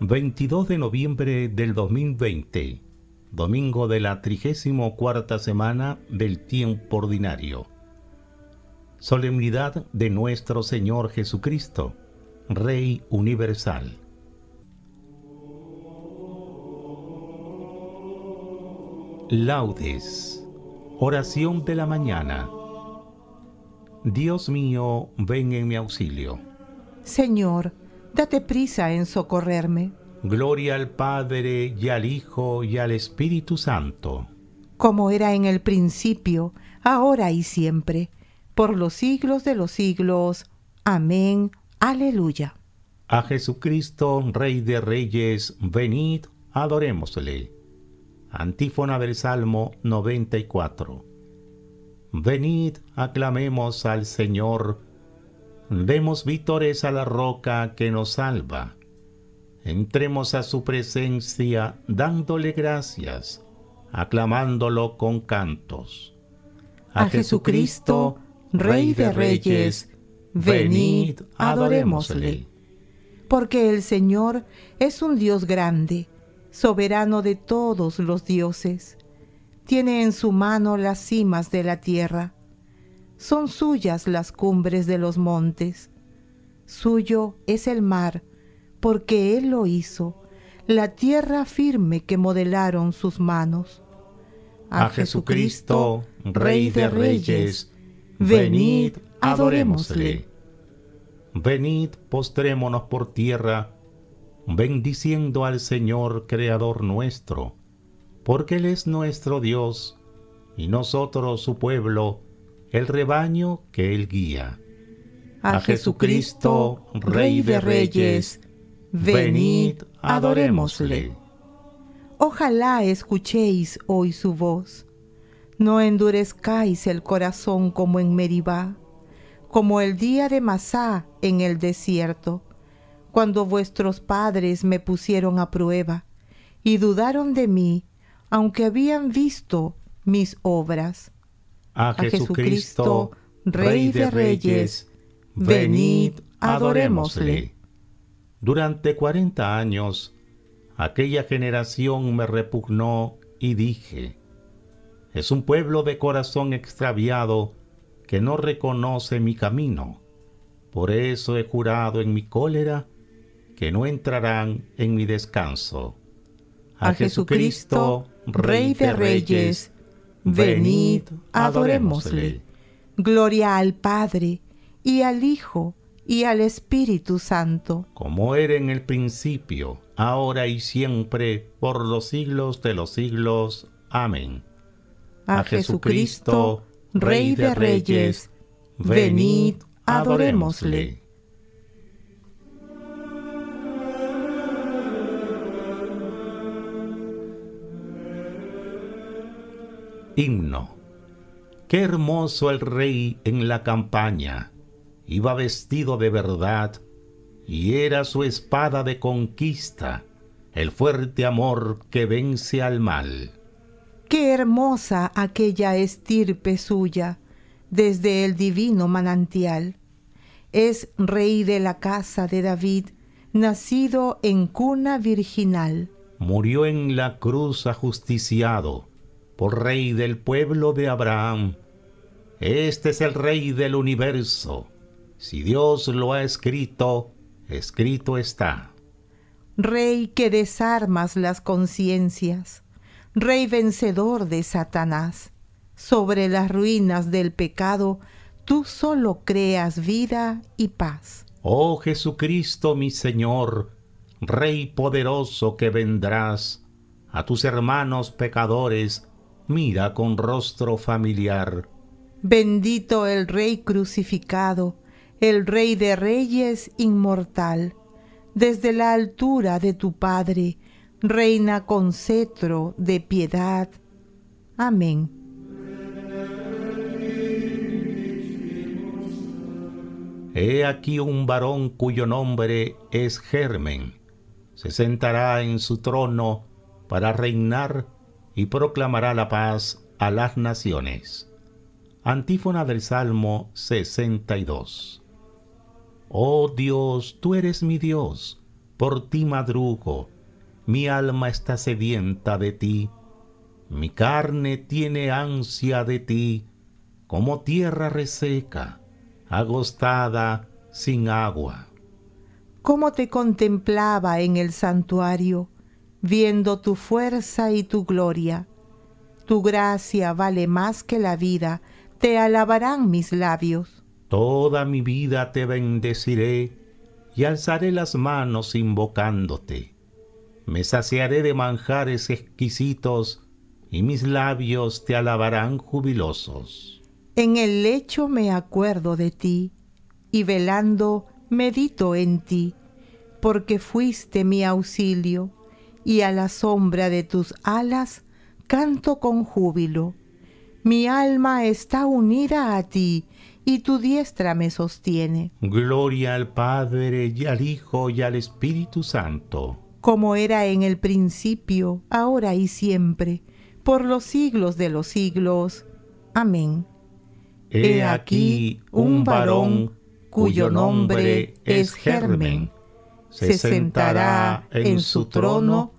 22 de noviembre del 2020, domingo de la 34 semana del tiempo ordinario. Solemnidad de nuestro Señor Jesucristo, Rey Universal. Laudes. Oración de la mañana. Dios mío, ven en mi auxilio. Señor, Date prisa en socorrerme. Gloria al Padre y al Hijo y al Espíritu Santo. Como era en el principio, ahora y siempre, por los siglos de los siglos. Amén. Aleluya. A Jesucristo, Rey de Reyes, venid, adorémosle. Antífona del Salmo 94. Venid, aclamemos al Señor Demos vítores a la roca que nos salva. Entremos a su presencia dándole gracias, aclamándolo con cantos. A, a Jesucristo, Rey de Reyes, venid, adorémosle. Porque el Señor es un Dios grande, soberano de todos los dioses. Tiene en su mano las cimas de la tierra son suyas las cumbres de los montes. Suyo es el mar, porque Él lo hizo, la tierra firme que modelaron sus manos. A, Jesucristo, Rey de Reyes, venid, adorémosle. Venid, postrémonos por tierra, bendiciendo al Señor, Creador nuestro, porque Él es nuestro Dios, y nosotros su pueblo, el rebaño que él guía. A, Jesucristo, Rey de Reyes, venid, adorémosle. Ojalá escuchéis hoy su voz. No endurezcáis el corazón como en Meribá, como el día de Masá en el desierto, cuando vuestros padres me pusieron a prueba y dudaron de mí, aunque habían visto mis obras a, Jesucristo, Rey de Reyes, venid, adorémosle. Durante cuarenta años, aquella generación me repugnó y dije, es un pueblo de corazón extraviado que no reconoce mi camino. Por eso he jurado en mi cólera que no entrarán en mi descanso. A, a Jesucristo, Rey de Reyes, Venid, adorémosle. Gloria al Padre, y al Hijo, y al Espíritu Santo. Como era en el principio, ahora y siempre, por los siglos de los siglos. Amén. A, Jesucristo, Rey de Reyes, venid, adorémosle. Himno. Qué hermoso el rey en la campaña. Iba vestido de verdad y era su espada de conquista, el fuerte amor que vence al mal. Qué hermosa aquella estirpe suya, desde el divino manantial. Es rey de la casa de David, nacido en cuna virginal. Murió en la cruz ajusticiado por Rey del pueblo de Abraham. Este es el Rey del universo. Si Dios lo ha escrito, escrito está. Rey que desarmas las conciencias, Rey vencedor de Satanás, sobre las ruinas del pecado, tú solo creas vida y paz. Oh Jesucristo mi Señor, Rey poderoso que vendrás, a tus hermanos pecadores mira con rostro familiar. Bendito el Rey crucificado, el Rey de Reyes inmortal. Desde la altura de tu Padre, reina con cetro de piedad. Amén. He aquí un varón cuyo nombre es Germen. Se sentará en su trono para reinar y proclamará la paz a las naciones. Antífona del Salmo 62. Oh Dios, tú eres mi Dios, por ti madrugo, mi alma está sedienta de ti, mi carne tiene ansia de ti, como tierra reseca, agostada sin agua. ¿Cómo te contemplaba en el santuario? viendo tu fuerza y tu gloria. Tu gracia vale más que la vida, te alabarán mis labios. Toda mi vida te bendeciré y alzaré las manos invocándote. Me saciaré de manjares exquisitos y mis labios te alabarán jubilosos. En el lecho me acuerdo de ti y velando medito en ti, porque fuiste mi auxilio y a la sombra de tus alas canto con júbilo. Mi alma está unida a ti y tu diestra me sostiene. Gloria al Padre y al Hijo y al Espíritu Santo. Como era en el principio, ahora y siempre, por los siglos de los siglos. Amén. He aquí un varón cuyo nombre es Germen. Se sentará en su trono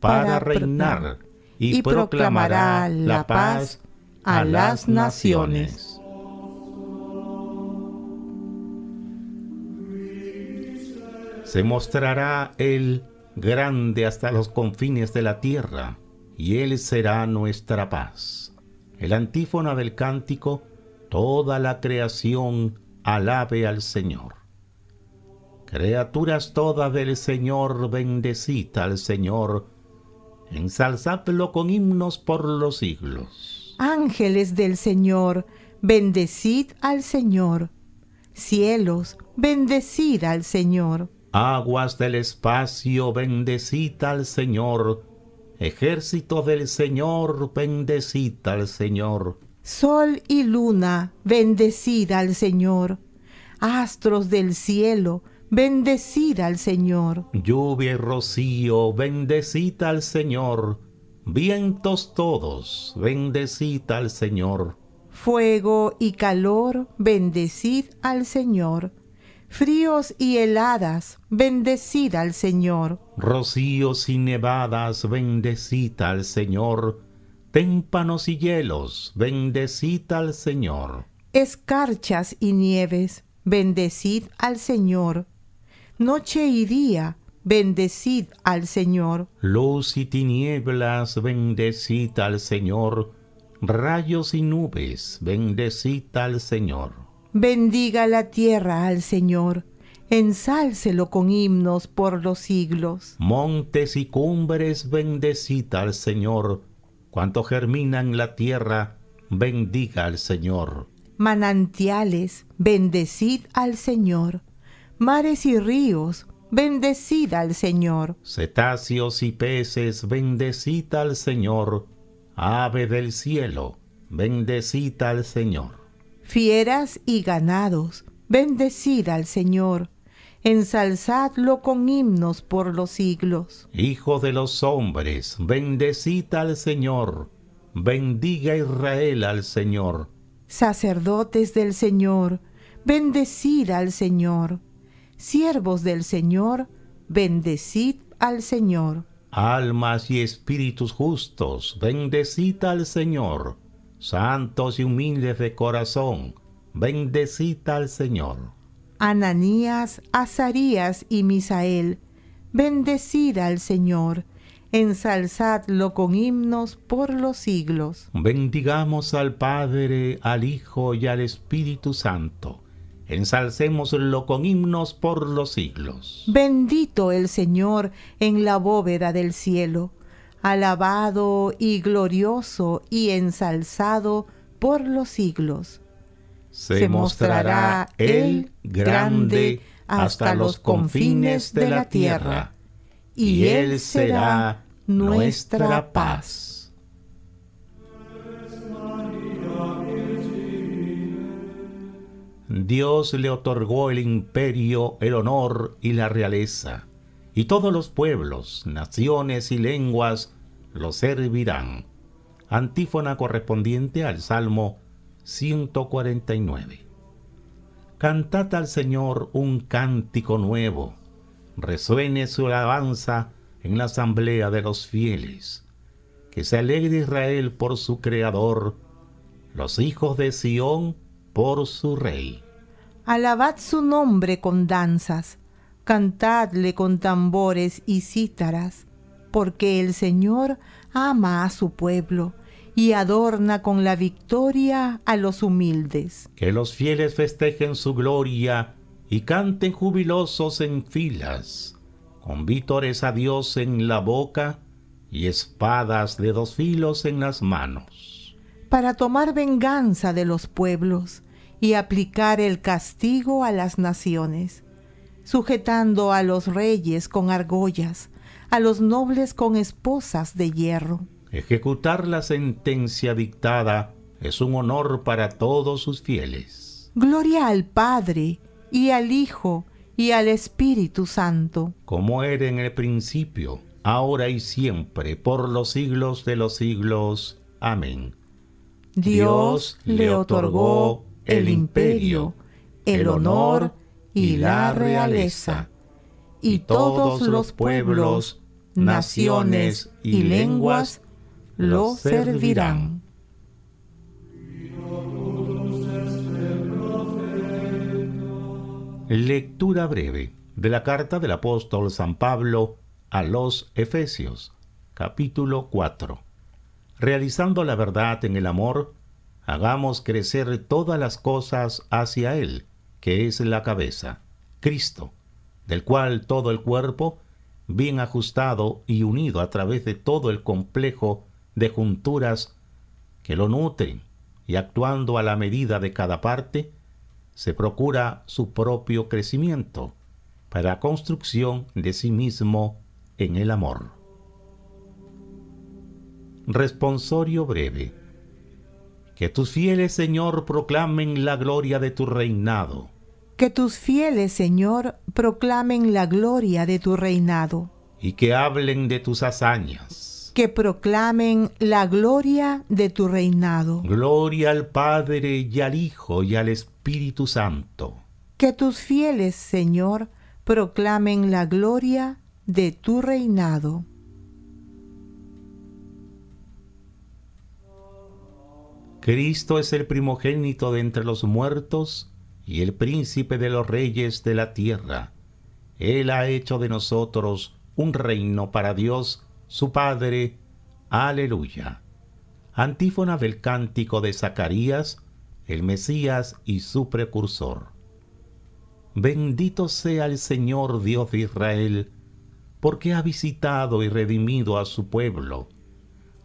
para reinar y proclamará la paz a las naciones. Se mostrará el grande hasta los confines de la tierra, y Él será nuestra paz. El antífona del cántico, toda la creación alabe al Señor. Criaturas todas del Señor, bendecita al Señor ensalzadlo con himnos por los siglos. Ángeles del Señor, bendecid al Señor. Cielos, bendecid al Señor. Aguas del espacio, bendecid al Señor. Ejército del Señor, bendecid al Señor. Sol y luna, bendecid al Señor. Astros del cielo, bendecid al Señor. Lluvia y rocío, bendecid al Señor. Vientos todos, bendecid al Señor. Fuego y calor, bendecid al Señor. Fríos y heladas, bendecid al Señor. Rocíos y nevadas, bendecid al Señor. Témpanos y hielos, bendecid al Señor. Escarchas y nieves, bendecid al Señor noche y día, bendecid al Señor. Luz y tinieblas, bendecid al Señor. Rayos y nubes, bendecid al Señor. Bendiga la tierra al Señor. Ensálcelo con himnos por los siglos. Montes y cumbres, bendecid al Señor. Cuanto germina la tierra, bendiga al Señor. Manantiales, bendecid al Señor mares y ríos, bendecid al Señor. Cetáceos y peces, bendecid al Señor. Ave del cielo, bendecid al Señor. Fieras y ganados, bendecid al Señor. Ensalzadlo con himnos por los siglos. Hijo de los hombres, bendecid al Señor. Bendiga Israel al Señor. Sacerdotes del Señor, bendecid al Señor. Siervos del Señor, bendecid al Señor. Almas y espíritus justos, bendecid al Señor. Santos y humildes de corazón, bendecid al Señor. Ananías, Azarías y Misael, bendecid al Señor. Ensalzadlo con himnos por los siglos. Bendigamos al Padre, al Hijo y al Espíritu Santo ensalcémoslo con himnos por los siglos. Bendito el Señor en la bóveda del cielo, alabado y glorioso y ensalzado por los siglos. Se, mostrará Él grande hasta los confines de la tierra, y Él será nuestra paz. Dios le otorgó el imperio, el honor y la realeza, y todos los pueblos, naciones y lenguas lo servirán. Antífona correspondiente al Salmo 149. Cantad al Señor un cántico nuevo, resuene su alabanza en la asamblea de los fieles. Que se alegre Israel por su Creador, los hijos de Sión, por su rey. Alabad su nombre con danzas, cantadle con tambores y cítaras, porque el Señor ama a su pueblo y adorna con la victoria a los humildes. Que los fieles festejen su gloria y canten jubilosos en filas, con vítores a Dios en la boca y espadas de dos filos en las manos para tomar venganza de los pueblos y aplicar el castigo a las naciones, sujetando a los reyes con argollas, a los nobles con esposas de hierro. Ejecutar la sentencia dictada es un honor para todos sus fieles. Gloria al Padre y al Hijo y al Espíritu Santo. Como era en el principio, ahora y siempre, por los siglos de los siglos. Amén. Dios le otorgó el imperio, el honor y la realeza, y todos los pueblos, naciones y lenguas lo servirán. Lectura breve de la carta del apóstol San Pablo a los Efesios, capítulo 4 realizando la verdad en el amor, hagamos crecer todas las cosas hacia Él, que es la cabeza, Cristo, del cual todo el cuerpo, bien ajustado y unido a través de todo el complejo de junturas que lo nutren y actuando a la medida de cada parte, se procura su propio crecimiento para construcción de sí mismo en el amor. Responsorio breve. Que tus fieles, Señor, proclamen la gloria de tu reinado. Que tus fieles, Señor, proclamen la gloria de tu reinado. Y que hablen de tus hazañas. Que proclamen la gloria de tu reinado. Gloria al Padre y al Hijo y al Espíritu Santo. Que tus fieles, Señor, proclamen la gloria de tu reinado. Cristo es el primogénito de entre los muertos y el príncipe de los reyes de la tierra. Él ha hecho de nosotros un reino para Dios, su Padre. Aleluya. Antífona del cántico de Zacarías, el Mesías y su precursor. Bendito sea el Señor Dios de Israel, porque ha visitado y redimido a su pueblo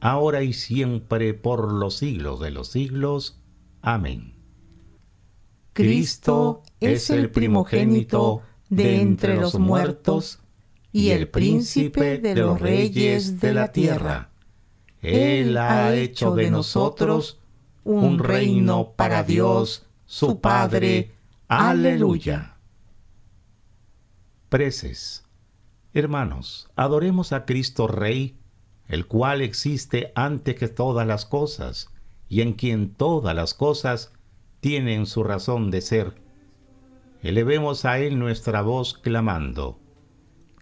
ahora y siempre, por los siglos de los siglos. Amén. Cristo es el primogénito de entre los muertos y el príncipe de los reyes de la tierra. Él ha hecho de nosotros un reino para Dios, su Padre. Aleluya. Preces. Hermanos, adoremos a Cristo Rey el cual existe antes que todas las cosas, y en quien todas las cosas tienen su razón de ser. Elevemos a Él nuestra voz clamando,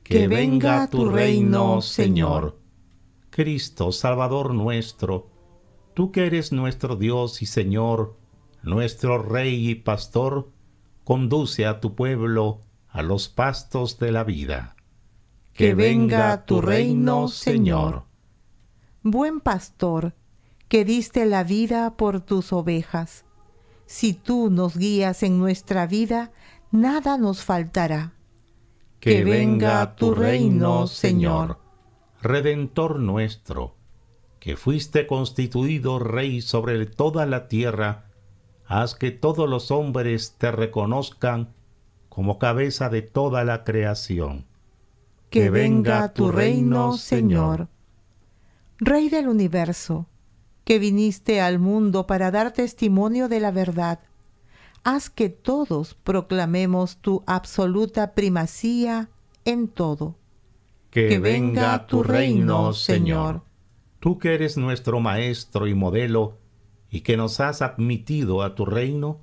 Que, venga tu reino, Señor. Cristo, Salvador nuestro, tú que eres nuestro Dios y Señor, nuestro Rey y Pastor, conduce a tu pueblo a los pastos de la vida. Que venga tu reino, Señor. Buen pastor, que diste la vida por tus ovejas, si tú nos guías en nuestra vida, nada nos faltará. Que venga tu reino, Señor, Redentor nuestro, que fuiste constituido Rey sobre toda la tierra, haz que todos los hombres te reconozcan como cabeza de toda la creación. Que venga tu reino, Señor Rey del universo, que viniste al mundo para dar testimonio de la verdad, haz que todos proclamemos tu absoluta primacía en todo. Que, venga tu reino, Señor. Tú que eres nuestro Maestro y modelo, y que nos has admitido a tu reino,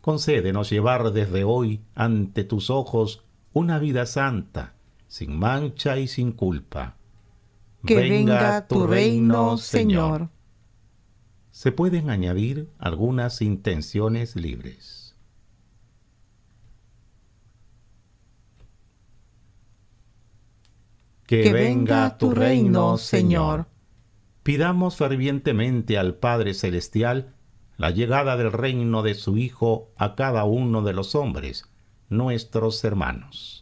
concédenos llevar desde hoy ante tus ojos una vida santa, sin mancha y sin culpa que venga tu reino, Señor. Se pueden añadir algunas intenciones libres. Que venga tu reino, Señor. Pidamos fervientemente al Padre Celestial la llegada del reino de su Hijo a cada uno de los hombres, nuestros hermanos.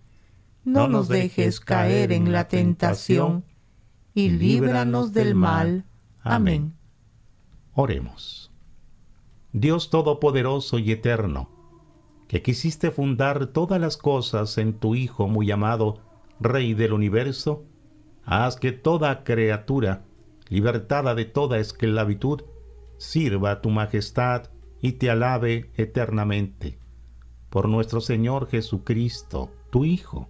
no nos dejes caer en la tentación, y líbranos del mal. Amén. Oremos. Dios Todopoderoso y Eterno, que quisiste fundar todas las cosas en tu Hijo muy amado, Rey del universo, haz que toda criatura, libertada de toda esclavitud, sirva a tu majestad y te alabe eternamente. Por nuestro Señor Jesucristo, tu Hijo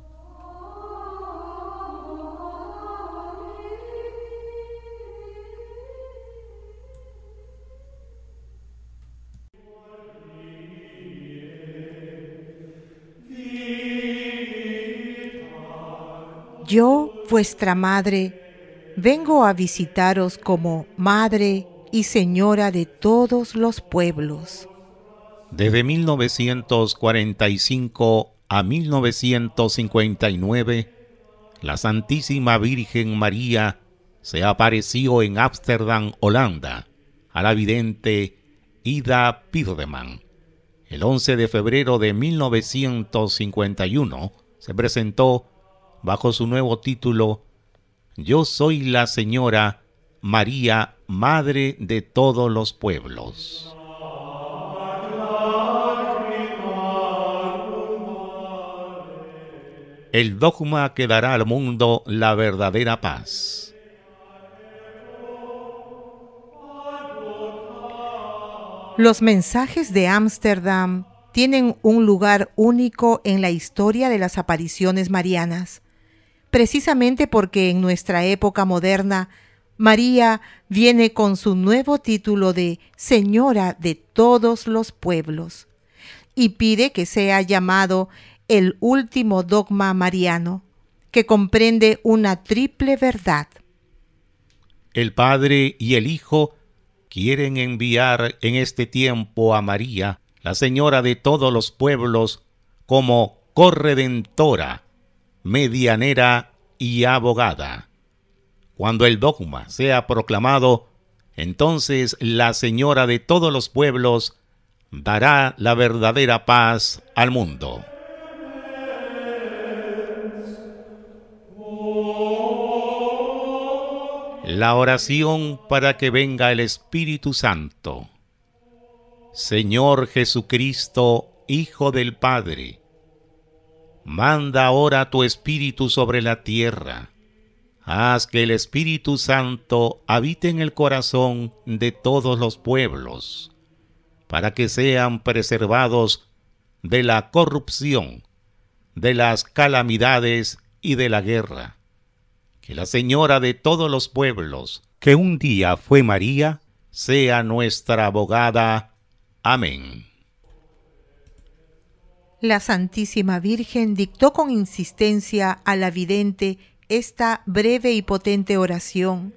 Yo, vuestra madre, vengo a visitaros como madre y señora de todos los pueblos. Desde 1945 a 1959, la Santísima Virgen María se apareció en Ámsterdam, Holanda, a la vidente Ida Pirdeman. El 11 de febrero de 1951 se presentó bajo su nuevo título Yo soy la Señora María, Madre de todos los pueblos. El dogma que dará al mundo la verdadera paz. Los mensajes de Ámsterdam tienen un lugar único en la historia de las apariciones marianas precisamente porque en nuestra época moderna María viene con su nuevo título de Señora de todos los pueblos y pide que sea llamado el último dogma mariano, que comprende una triple verdad. El Padre y el Hijo quieren enviar en este tiempo a María, la Señora de todos los pueblos, como corredentora medianera y abogada. Cuando el dogma sea proclamado, entonces la Señora de todos los pueblos dará la verdadera paz al mundo. La oración para que venga el Espíritu Santo. Señor Jesucristo, Hijo del Padre, manda ahora tu Espíritu sobre la tierra. Haz que el Espíritu Santo habite en el corazón de todos los pueblos, para que sean preservados de la corrupción, de las calamidades y de la guerra. Que la Señora de todos los pueblos, que un día fue María, sea nuestra abogada. Amén la Santísima Virgen dictó con insistencia a la vidente esta breve y potente oración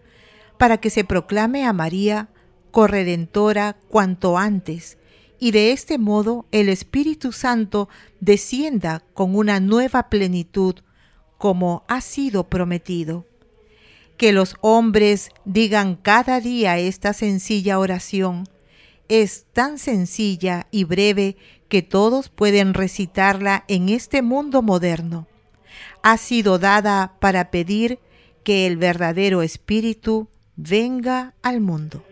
para que se proclame a María corredentora cuanto antes y de este modo el Espíritu Santo descienda con una nueva plenitud como ha sido prometido. Que los hombres digan cada día esta sencilla oración. Es tan sencilla y breve que todos pueden recitarla en este mundo moderno. Ha sido dada para pedir que el verdadero espíritu venga al mundo.